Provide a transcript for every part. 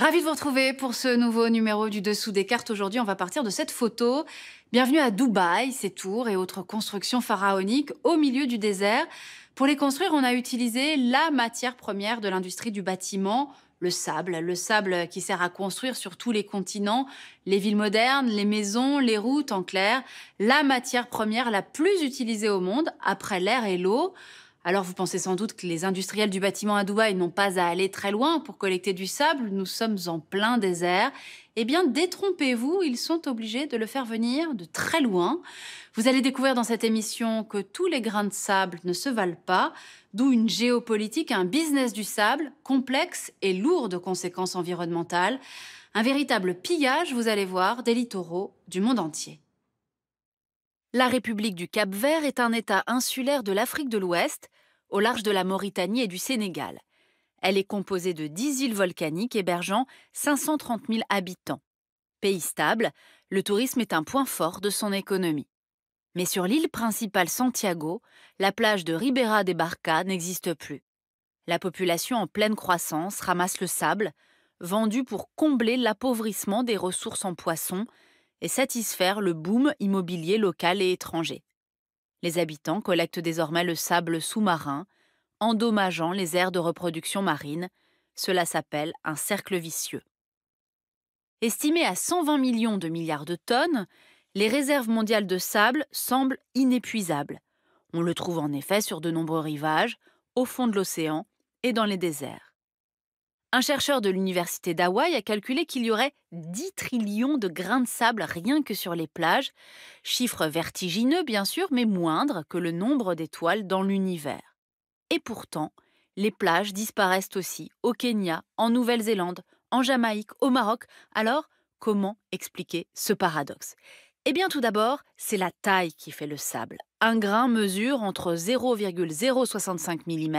Ravi de vous retrouver pour ce nouveau numéro du Dessous des cartes. Aujourd'hui, on va partir de cette photo. Bienvenue à Dubaï, ses tours et autres constructions pharaoniques au milieu du désert. Pour les construire, on a utilisé la matière première de l'industrie du bâtiment, le sable. Le sable qui sert à construire sur tous les continents les villes modernes, les maisons, les routes, en clair. La matière première la plus utilisée au monde, après l'air et l'eau. Alors vous pensez sans doute que les industriels du bâtiment à Dubaï n'ont pas à aller très loin pour collecter du sable, nous sommes en plein désert. Eh bien, détrompez-vous, ils sont obligés de le faire venir de très loin. Vous allez découvrir dans cette émission que tous les grains de sable ne se valent pas, d'où une géopolitique, un business du sable complexe et lourd de conséquences environnementales. Un véritable pillage, vous allez voir, des littoraux du monde entier. La République du Cap-Vert est un État insulaire de l'Afrique de l'Ouest, au large de la Mauritanie et du Sénégal. Elle est composée de 10 îles volcaniques hébergeant 530 000 habitants. Pays stable, le tourisme est un point fort de son économie. Mais sur l'île principale Santiago, la plage de Ribera de Barca n'existe plus. La population en pleine croissance ramasse le sable, vendu pour combler l'appauvrissement des ressources en poissons, et satisfaire le boom immobilier local et étranger. Les habitants collectent désormais le sable sous-marin, endommageant les aires de reproduction marine. Cela s'appelle un cercle vicieux. Estimées à 120 millions de milliards de tonnes, les réserves mondiales de sable semblent inépuisables. On le trouve en effet sur de nombreux rivages, au fond de l'océan et dans les déserts. Un chercheur de l'université d'Hawaï a calculé qu'il y aurait 10 trillions de grains de sable rien que sur les plages, chiffre vertigineux bien sûr, mais moindre que le nombre d'étoiles dans l'univers. Et pourtant, les plages disparaissent aussi au Kenya, en Nouvelle-Zélande, en Jamaïque, au Maroc. Alors, comment expliquer ce paradoxe Eh bien tout d'abord, c'est la taille qui fait le sable. Un grain mesure entre 0,065 mm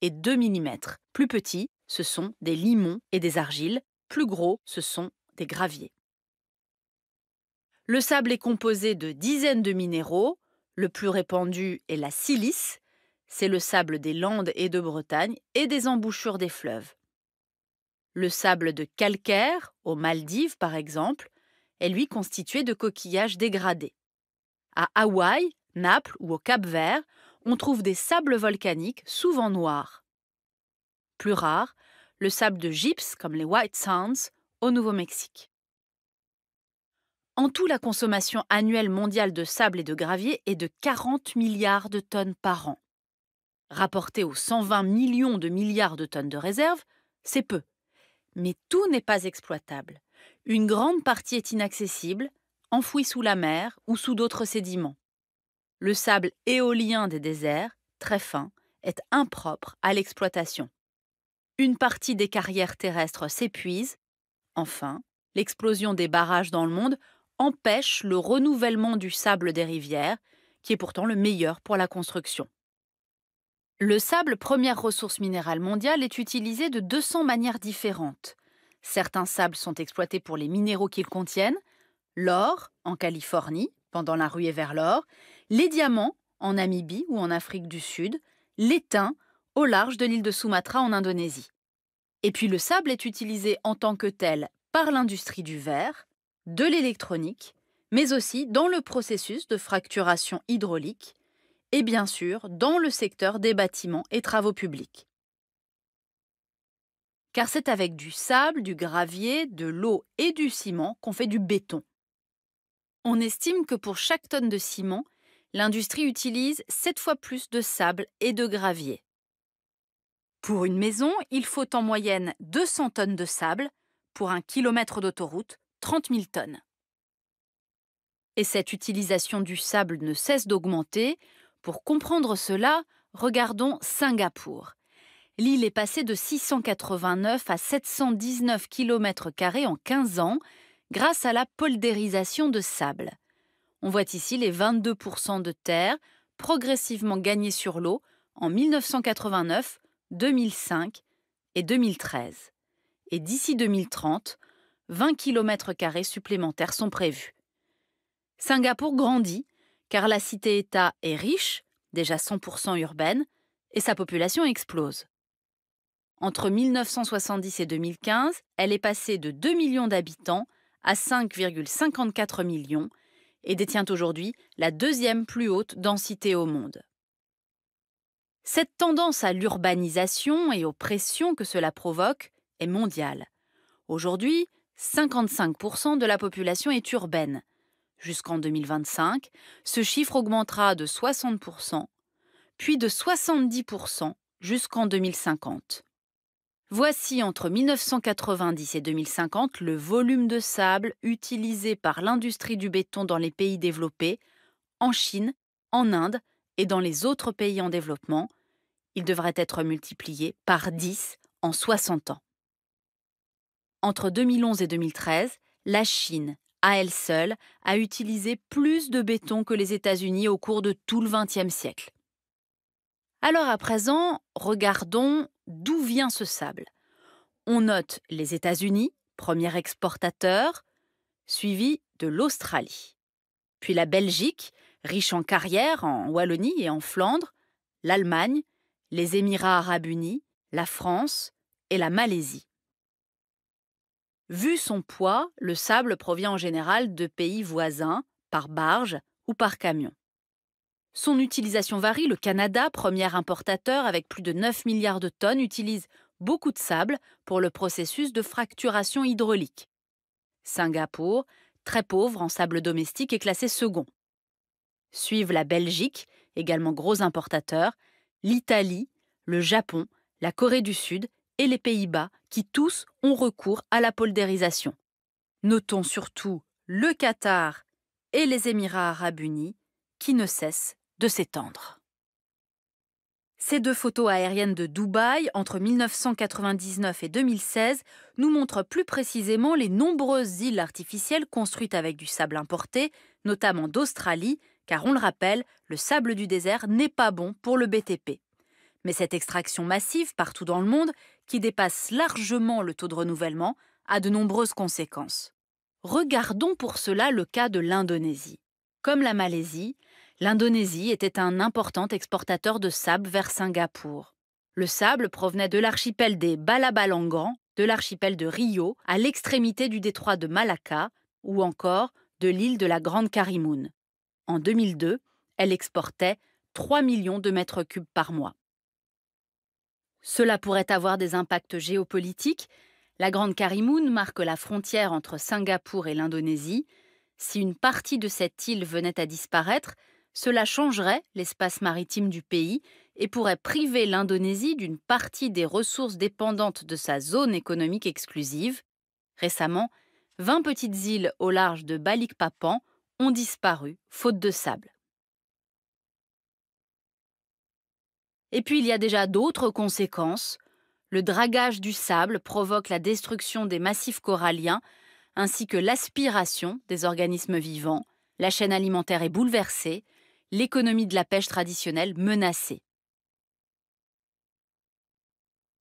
et 2 mm. Plus petit, ce sont des limons et des argiles, plus gros, ce sont des graviers. Le sable est composé de dizaines de minéraux, le plus répandu est la silice, c'est le sable des Landes et de Bretagne et des embouchures des fleuves. Le sable de calcaire, aux Maldives par exemple, est lui constitué de coquillages dégradés. À Hawaï, Naples ou au Cap Vert, on trouve des sables volcaniques souvent noirs. Plus rares, le sable de gypse, comme les White Sands, au Nouveau-Mexique. En tout, la consommation annuelle mondiale de sable et de gravier est de 40 milliards de tonnes par an. Rapporté aux 120 millions de milliards de tonnes de réserve, c'est peu. Mais tout n'est pas exploitable. Une grande partie est inaccessible, enfouie sous la mer ou sous d'autres sédiments. Le sable éolien des déserts, très fin, est impropre à l'exploitation une partie des carrières terrestres s'épuise. Enfin, l'explosion des barrages dans le monde empêche le renouvellement du sable des rivières, qui est pourtant le meilleur pour la construction. Le sable, première ressource minérale mondiale, est utilisé de 200 manières différentes. Certains sables sont exploités pour les minéraux qu'ils contiennent, l'or en Californie, pendant la ruée vers l'or, les diamants en Namibie ou en Afrique du Sud, l'étain au large de l'île de Sumatra en Indonésie. Et puis le sable est utilisé en tant que tel par l'industrie du verre, de l'électronique, mais aussi dans le processus de fracturation hydraulique et bien sûr dans le secteur des bâtiments et travaux publics. Car c'est avec du sable, du gravier, de l'eau et du ciment qu'on fait du béton. On estime que pour chaque tonne de ciment, l'industrie utilise 7 fois plus de sable et de gravier. Pour une maison, il faut en moyenne 200 tonnes de sable, pour un kilomètre d'autoroute, 30 000 tonnes. Et cette utilisation du sable ne cesse d'augmenter. Pour comprendre cela, regardons Singapour. L'île est passée de 689 à 719 km en 15 ans grâce à la poldérisation de sable. On voit ici les 22% de terre progressivement gagnées sur l'eau en 1989 2005 et 2013. Et d'ici 2030, 20 km supplémentaires sont prévus. Singapour grandit car la cité-État est riche, déjà 100% urbaine, et sa population explose. Entre 1970 et 2015, elle est passée de 2 millions d'habitants à 5,54 millions et détient aujourd'hui la deuxième plus haute densité au monde. Cette tendance à l'urbanisation et aux pressions que cela provoque est mondiale. Aujourd'hui, 55% de la population est urbaine. Jusqu'en 2025, ce chiffre augmentera de 60%, puis de 70% jusqu'en 2050. Voici entre 1990 et 2050 le volume de sable utilisé par l'industrie du béton dans les pays développés, en Chine, en Inde, et dans les autres pays en développement, il devrait être multiplié par 10 en 60 ans. Entre 2011 et 2013, la Chine, à elle seule, a utilisé plus de béton que les États-Unis au cours de tout le XXe siècle. Alors à présent, regardons d'où vient ce sable. On note les États-Unis, premier exportateur, suivi de l'Australie. Puis la Belgique, riche en carrière en Wallonie et en Flandre, l'Allemagne, les Émirats arabes unis, la France et la Malaisie. Vu son poids, le sable provient en général de pays voisins, par barge ou par camion. Son utilisation varie. Le Canada, premier importateur avec plus de 9 milliards de tonnes, utilise beaucoup de sable pour le processus de fracturation hydraulique. Singapour, très pauvre en sable domestique, est classé second. Suivent la Belgique, également gros importateur, l'Italie, le Japon, la Corée du Sud et les Pays-Bas, qui tous ont recours à la poldérisation. Notons surtout le Qatar et les Émirats arabes unis, qui ne cessent de s'étendre. Ces deux photos aériennes de Dubaï entre 1999 et 2016 nous montrent plus précisément les nombreuses îles artificielles construites avec du sable importé, notamment d'Australie, car on le rappelle, le sable du désert n'est pas bon pour le BTP. Mais cette extraction massive partout dans le monde, qui dépasse largement le taux de renouvellement, a de nombreuses conséquences. Regardons pour cela le cas de l'Indonésie. Comme la Malaisie, l'Indonésie était un important exportateur de sable vers Singapour. Le sable provenait de l'archipel des Balabalangan, de l'archipel de Rio, à l'extrémité du détroit de Malacca, ou encore de l'île de la Grande Karimoun. En 2002, elle exportait 3 millions de mètres cubes par mois. Cela pourrait avoir des impacts géopolitiques. La Grande Karimoun marque la frontière entre Singapour et l'Indonésie. Si une partie de cette île venait à disparaître, cela changerait l'espace maritime du pays et pourrait priver l'Indonésie d'une partie des ressources dépendantes de sa zone économique exclusive. Récemment, 20 petites îles au large de Balikpapan ont disparu, faute de sable. Et puis il y a déjà d'autres conséquences. Le dragage du sable provoque la destruction des massifs coralliens, ainsi que l'aspiration des organismes vivants, la chaîne alimentaire est bouleversée, l'économie de la pêche traditionnelle menacée.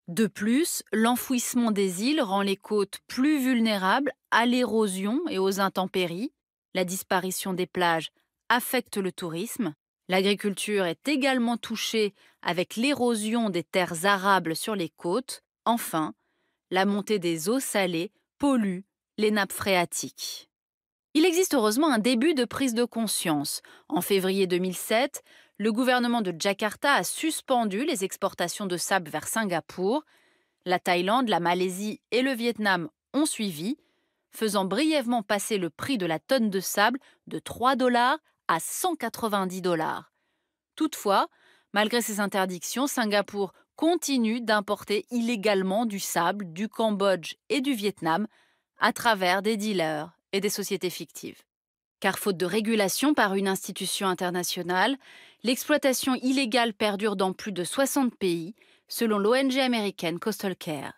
De plus, l'enfouissement des îles rend les côtes plus vulnérables à l'érosion et aux intempéries, la disparition des plages affecte le tourisme. L'agriculture est également touchée avec l'érosion des terres arables sur les côtes. Enfin, la montée des eaux salées pollue les nappes phréatiques. Il existe heureusement un début de prise de conscience. En février 2007, le gouvernement de Jakarta a suspendu les exportations de sable vers Singapour. La Thaïlande, la Malaisie et le Vietnam ont suivi, faisant brièvement passer le prix de la tonne de sable de 3 dollars à 190 dollars. Toutefois, malgré ces interdictions, Singapour continue d'importer illégalement du sable du Cambodge et du Vietnam à travers des dealers et des sociétés fictives. Car faute de régulation par une institution internationale, l'exploitation illégale perdure dans plus de 60 pays, selon l'ONG américaine Coastal Care.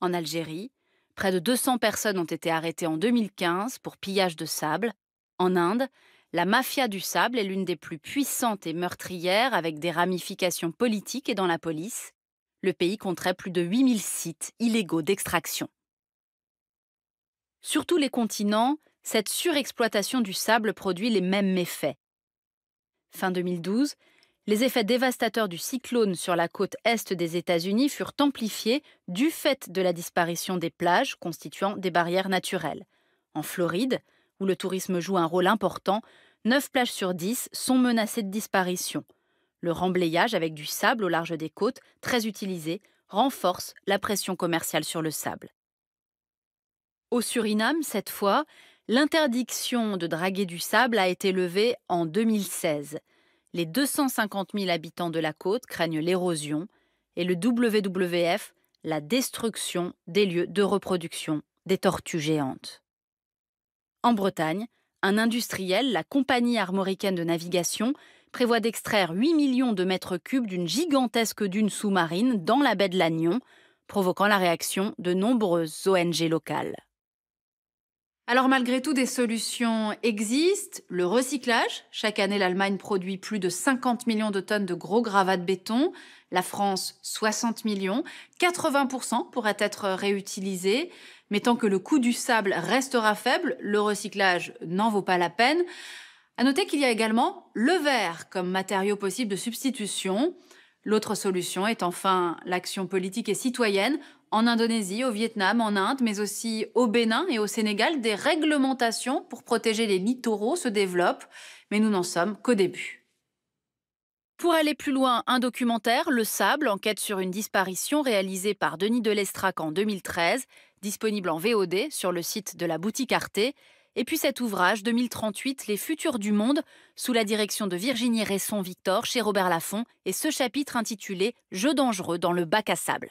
En Algérie, Près de 200 personnes ont été arrêtées en 2015 pour pillage de sable. En Inde, la mafia du sable est l'une des plus puissantes et meurtrières avec des ramifications politiques et dans la police. Le pays compterait plus de 8000 sites illégaux d'extraction. Sur tous les continents, cette surexploitation du sable produit les mêmes méfaits. Fin 2012, les effets dévastateurs du cyclone sur la côte est des États-Unis furent amplifiés du fait de la disparition des plages constituant des barrières naturelles. En Floride, où le tourisme joue un rôle important, 9 plages sur 10 sont menacées de disparition. Le remblayage avec du sable au large des côtes, très utilisé, renforce la pression commerciale sur le sable. Au Suriname, cette fois, l'interdiction de draguer du sable a été levée en 2016 les 250 000 habitants de la côte craignent l'érosion et le WWF la destruction des lieux de reproduction des tortues géantes. En Bretagne, un industriel, la compagnie armoricaine de navigation, prévoit d'extraire 8 millions de mètres cubes d'une gigantesque dune sous-marine dans la baie de Lannion, provoquant la réaction de nombreuses ONG locales. Alors malgré tout, des solutions existent. Le recyclage. Chaque année, l'Allemagne produit plus de 50 millions de tonnes de gros gravats de béton. La France, 60 millions. 80% pourraient être réutilisés. Mais tant que le coût du sable restera faible, le recyclage n'en vaut pas la peine. À noter qu'il y a également le verre comme matériau possible de substitution. L'autre solution est enfin l'action politique et citoyenne en Indonésie, au Vietnam, en Inde, mais aussi au Bénin et au Sénégal, des réglementations pour protéger les littoraux se développent, mais nous n'en sommes qu'au début. Pour aller plus loin, un documentaire, Le Sable, enquête sur une disparition réalisée par Denis de en 2013, disponible en VOD sur le site de la boutique Arte, et puis cet ouvrage 2038, Les futurs du monde, sous la direction de Virginie Resson-Victor chez Robert Laffont, et ce chapitre intitulé Jeux dangereux dans le bac à sable.